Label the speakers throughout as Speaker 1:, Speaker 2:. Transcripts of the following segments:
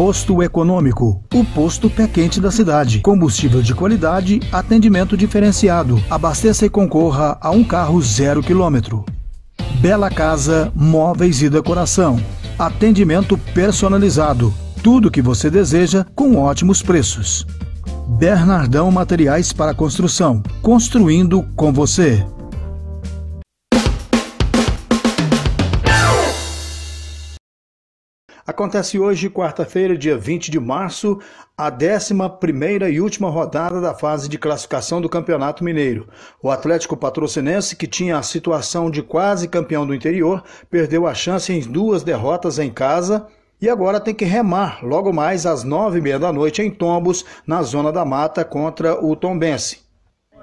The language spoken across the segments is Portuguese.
Speaker 1: Posto Econômico, o posto pé quente da cidade. Combustível de qualidade, atendimento diferenciado. Abasteça e concorra a um carro zero quilômetro. Bela Casa Móveis e Decoração. Atendimento personalizado. Tudo que você deseja com ótimos preços. Bernardão Materiais para Construção. Construindo com você. Acontece hoje, quarta-feira, dia 20 de março, a 11 e última rodada da fase de classificação do Campeonato Mineiro. O Atlético Patrocinense, que tinha a situação de quase campeão do interior, perdeu a chance em duas derrotas em casa e agora tem que remar logo mais às nove e meia da noite em Tombos, na Zona da Mata, contra o Tombense.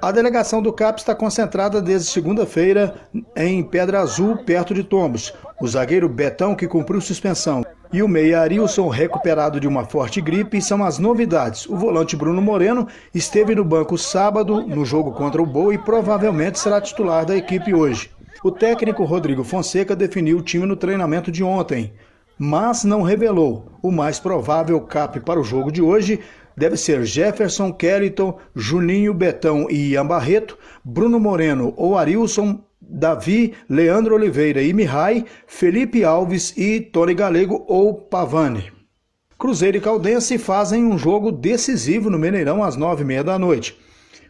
Speaker 1: A delegação do CAP está concentrada desde segunda-feira em Pedra Azul, perto de Tombos. O zagueiro Betão, que cumpriu suspensão e o meia Arilson, recuperado de uma forte gripe, são as novidades. O volante Bruno Moreno esteve no banco sábado no jogo contra o Boa e provavelmente será titular da equipe hoje. O técnico Rodrigo Fonseca definiu o time no treinamento de ontem, mas não revelou. O mais provável cap para o jogo de hoje deve ser Jefferson Kellyton, Juninho Betão e Ian Barreto, Bruno Moreno ou Arilson Davi, Leandro Oliveira e Mihai, Felipe Alves e Tony Galego ou Pavani. Cruzeiro e Caldense fazem um jogo decisivo no Mineirão às nove e meia da noite.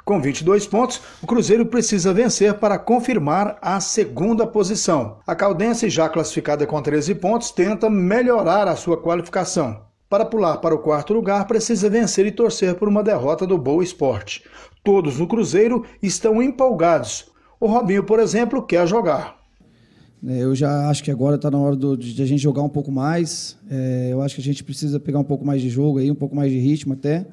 Speaker 1: Com 22 pontos, o Cruzeiro precisa vencer para confirmar a segunda posição. A Caldense, já classificada com 13 pontos, tenta melhorar a sua qualificação. Para pular para o quarto lugar, precisa vencer e torcer por uma derrota do Boa Esporte. Todos no Cruzeiro estão empolgados o Robinho, por exemplo, quer jogar.
Speaker 2: É, eu já acho que agora está na hora do, de a gente jogar um pouco mais. É, eu acho que a gente precisa pegar um pouco mais de jogo aí, um pouco mais de ritmo até.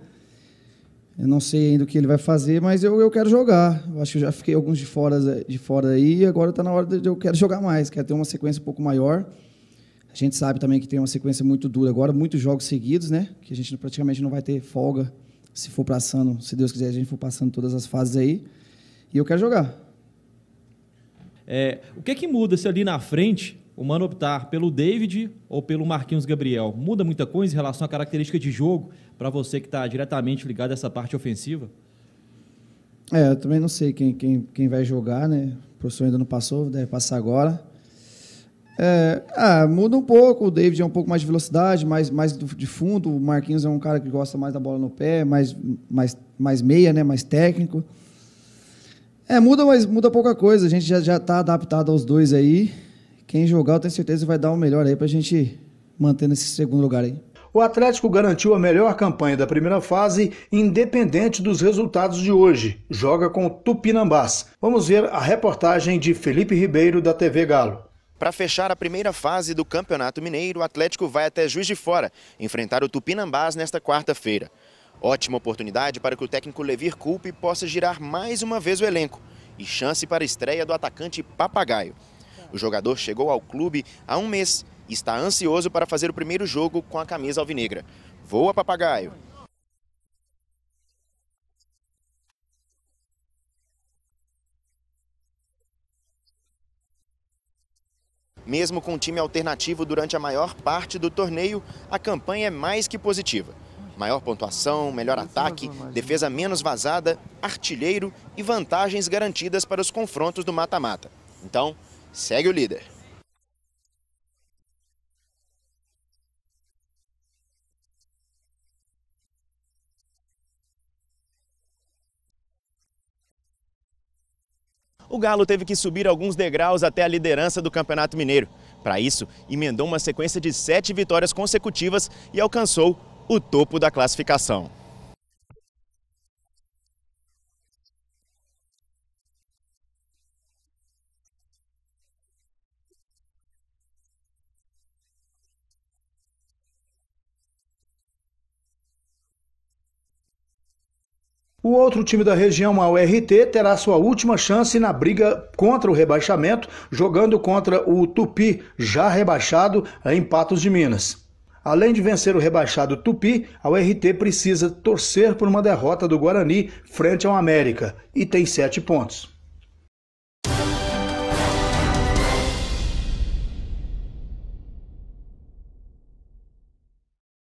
Speaker 2: Eu não sei ainda o que ele vai fazer, mas eu, eu quero jogar. Eu acho que eu já fiquei alguns de fora, de fora aí e agora está na hora de eu quero jogar mais, quero ter uma sequência um pouco maior. A gente sabe também que tem uma sequência muito dura agora, muitos jogos seguidos, né? Que a gente praticamente não vai ter folga se for passando, se Deus quiser, a gente for passando todas as fases aí. E eu quero jogar.
Speaker 1: É, o que é que muda se ali na frente o Mano optar pelo David ou pelo Marquinhos Gabriel? Muda muita coisa em relação à característica de jogo para você que está diretamente ligado a essa parte ofensiva?
Speaker 2: É, eu também não sei quem, quem, quem vai jogar, né? O professor ainda não passou, deve passar agora. É, ah, muda um pouco, o David é um pouco mais de velocidade, mais, mais de fundo, o Marquinhos é um cara que gosta mais da bola no pé, mais, mais, mais meia, né? mais técnico. É, muda, mas muda pouca coisa. A gente já, já tá adaptado aos dois aí. Quem jogar, eu tenho certeza, vai dar o melhor aí para a gente manter nesse segundo lugar aí.
Speaker 1: O Atlético garantiu a melhor campanha da primeira fase, independente dos resultados de hoje. Joga com o Tupinambás. Vamos ver a reportagem de Felipe Ribeiro, da TV Galo.
Speaker 3: Para fechar a primeira fase do Campeonato Mineiro, o Atlético vai até Juiz de Fora enfrentar o Tupinambás nesta quarta-feira. Ótima oportunidade para que o técnico Levir Culpe possa girar mais uma vez o elenco e chance para a estreia do atacante Papagaio. O jogador chegou ao clube há um mês e está ansioso para fazer o primeiro jogo com a camisa alvinegra. Voa, Papagaio! Mesmo com time alternativo durante a maior parte do torneio, a campanha é mais que positiva. Maior pontuação, melhor ataque, defesa menos vazada, artilheiro e vantagens garantidas para os confrontos do mata-mata. Então, segue o líder. o Galo teve que subir alguns degraus até a liderança do Campeonato Mineiro. Para isso, emendou uma sequência de sete vitórias consecutivas e alcançou o topo da classificação.
Speaker 1: O outro time da região, a URT, terá sua última chance na briga contra o rebaixamento, jogando contra o Tupi, já rebaixado, em Patos de Minas. Além de vencer o rebaixado Tupi, a URT precisa torcer por uma derrota do Guarani frente ao América e tem sete pontos.